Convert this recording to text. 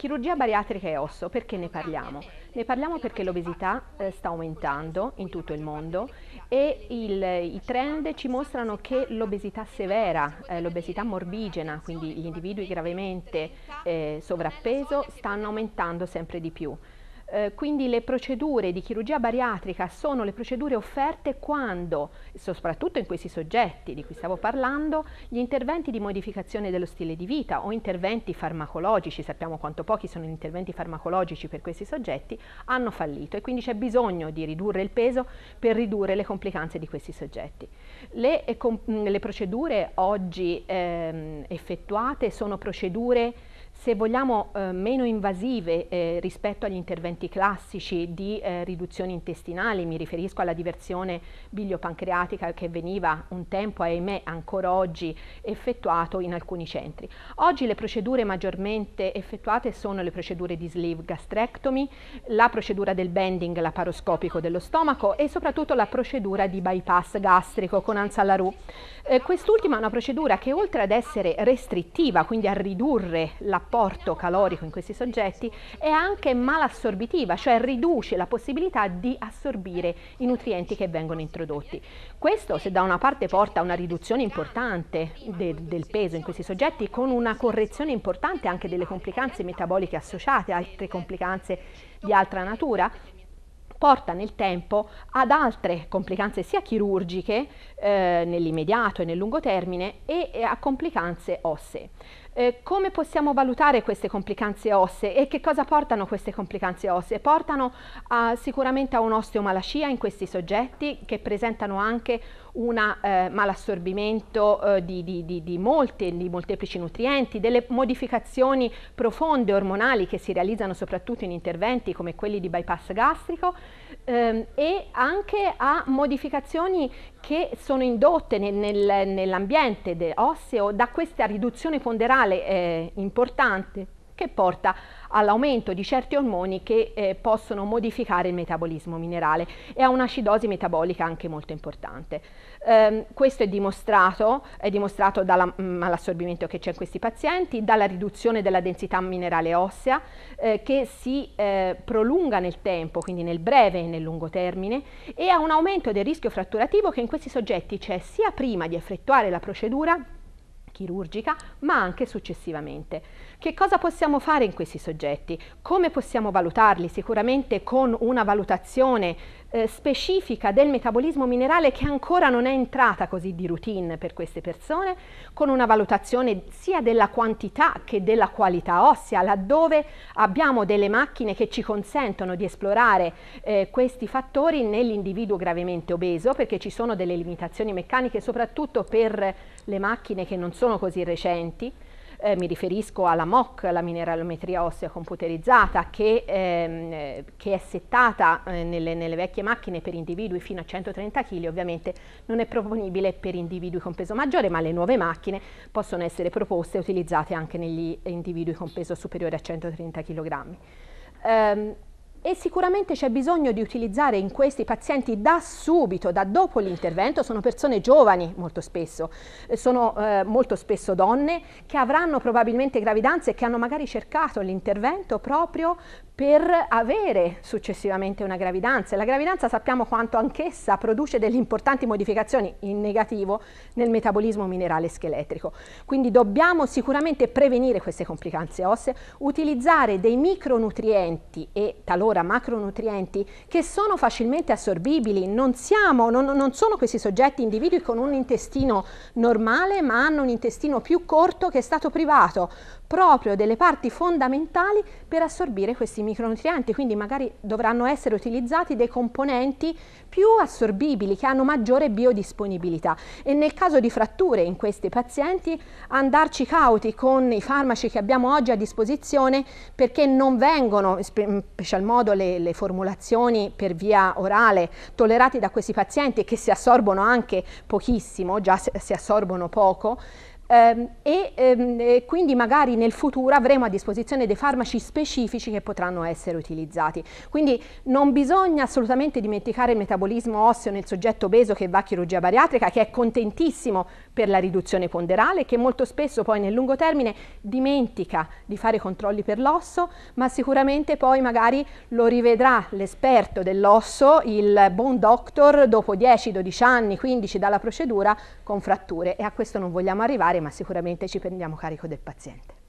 Chirurgia bariatrica e osso, perché ne parliamo? Ah, ne parliamo perché l'obesità eh, sta aumentando in tutto il mondo e il, i trend ci mostrano che l'obesità severa, eh, l'obesità morbigena, quindi gli individui gravemente eh, sovrappeso, stanno aumentando sempre di più. Eh, quindi le procedure di chirurgia bariatrica sono le procedure offerte quando, soprattutto in questi soggetti di cui stavo parlando, gli interventi di modificazione dello stile di vita o interventi farmacologici, sappiamo quanto pochi sono gli interventi farmacologici per questi soggetti, hanno fallito e quindi c'è bisogno di ridurre il peso per ridurre le complicanze di questi soggetti. Le, eh, le procedure oggi ehm, effettuate sono procedure se vogliamo, eh, meno invasive eh, rispetto agli interventi classici di eh, riduzione intestinale, mi riferisco alla diversione biliopancreatica che veniva un tempo, ahimè ancora oggi, effettuato in alcuni centri. Oggi le procedure maggiormente effettuate sono le procedure di sleeve gastrectomy, la procedura del bending laparoscopico dello stomaco e soprattutto la procedura di bypass gastrico con Ansa Anzalaru. Eh, quest'ultima è una procedura che oltre ad essere restrittiva, quindi a ridurre la apporto calorico in questi soggetti è anche malassorbitiva, cioè riduce la possibilità di assorbire i nutrienti che vengono introdotti. Questo se da una parte porta a una riduzione importante de del peso in questi soggetti con una correzione importante anche delle complicanze metaboliche associate, altre complicanze di altra natura, porta nel tempo ad altre complicanze sia chirurgiche eh, nell'immediato e nel lungo termine e, e a complicanze ossee. Eh, come possiamo valutare queste complicanze ossee e che cosa portano queste complicanze ossee? Portano a, ah, sicuramente a un'osteomalacia in questi soggetti che presentano anche un eh, malassorbimento eh, di, di, di, di, molte, di molteplici nutrienti, delle modificazioni profonde ormonali che si realizzano soprattutto in interventi come quelli di bypass gastrico ehm, e anche a modificazioni che sono indotte nel, nel, nell'ambiente osseo da questa riduzione ponderale ormonale eh, importante che porta all'aumento di certi ormoni che eh, possono modificare il metabolismo minerale e a un'acidosi metabolica anche molto importante. Ehm, questo è dimostrato, è dimostrato dall'assorbimento mm, che c'è in questi pazienti, dalla riduzione della densità minerale ossea eh, che si eh, prolunga nel tempo, quindi nel breve e nel lungo termine, e a un aumento del rischio fratturativo che in questi soggetti c'è sia prima di effettuare la procedura chirurgica, ma anche successivamente. Che cosa possiamo fare in questi soggetti? Come possiamo valutarli? Sicuramente con una valutazione eh, specifica del metabolismo minerale che ancora non è entrata così di routine per queste persone, con una valutazione sia della quantità che della qualità ossea, laddove abbiamo delle macchine che ci consentono di esplorare eh, questi fattori nell'individuo gravemente obeso, perché ci sono delle limitazioni meccaniche soprattutto per le macchine che non sono così recenti eh, mi riferisco alla MOC, la mineralometria ossea computerizzata, che, ehm, che è settata eh, nelle, nelle, vecchie macchine per individui fino a 130 kg, ovviamente non è proponibile per individui con peso maggiore, ma le nuove macchine possono essere proposte e utilizzate anche negli individui con peso superiore a 130 kg. Um, e sicuramente c'è bisogno di utilizzare in questi pazienti da subito, da dopo l'intervento, sono persone giovani molto spesso, eh, sono eh, molto spesso donne che avranno probabilmente gravidanze e che hanno magari cercato l'intervento proprio per avere successivamente una gravidanza. La gravidanza sappiamo quanto anch'essa produce delle importanti modificazioni in negativo nel metabolismo minerale scheletrico. Quindi dobbiamo sicuramente prevenire queste complicanze ossee, utilizzare dei micronutrienti e talora macronutrienti che sono facilmente assorbibili. Non, siamo, non, non sono questi soggetti individui con un intestino normale, ma hanno un intestino più corto che è stato privato proprio delle parti fondamentali per assorbire questi micronutrienti, quindi magari dovranno essere utilizzati dei componenti più assorbibili, che hanno maggiore biodisponibilità e nel caso di fratture in questi pazienti andarci cauti con i farmaci che abbiamo oggi a disposizione perché non vengono, in special modo le, le formulazioni per via orale, tollerate da questi pazienti che si assorbono anche pochissimo, già si assorbono poco, Ehm, e, ehm, e quindi magari nel futuro avremo a disposizione dei farmaci specifici che potranno essere utilizzati. Quindi non bisogna assolutamente dimenticare il metabolismo osseo nel soggetto obeso che va a chirurgia bariatrica, che è contentissimo per la riduzione ponderale, che molto spesso poi nel lungo termine dimentica di fare controlli per l'osso, ma sicuramente poi magari lo rivedrà l'esperto dell'osso, il bone doctor, dopo 10, 12 anni, 15 dalla procedura con fratture e a questo non vogliamo arrivare ma sicuramente ci prendiamo carico del paziente.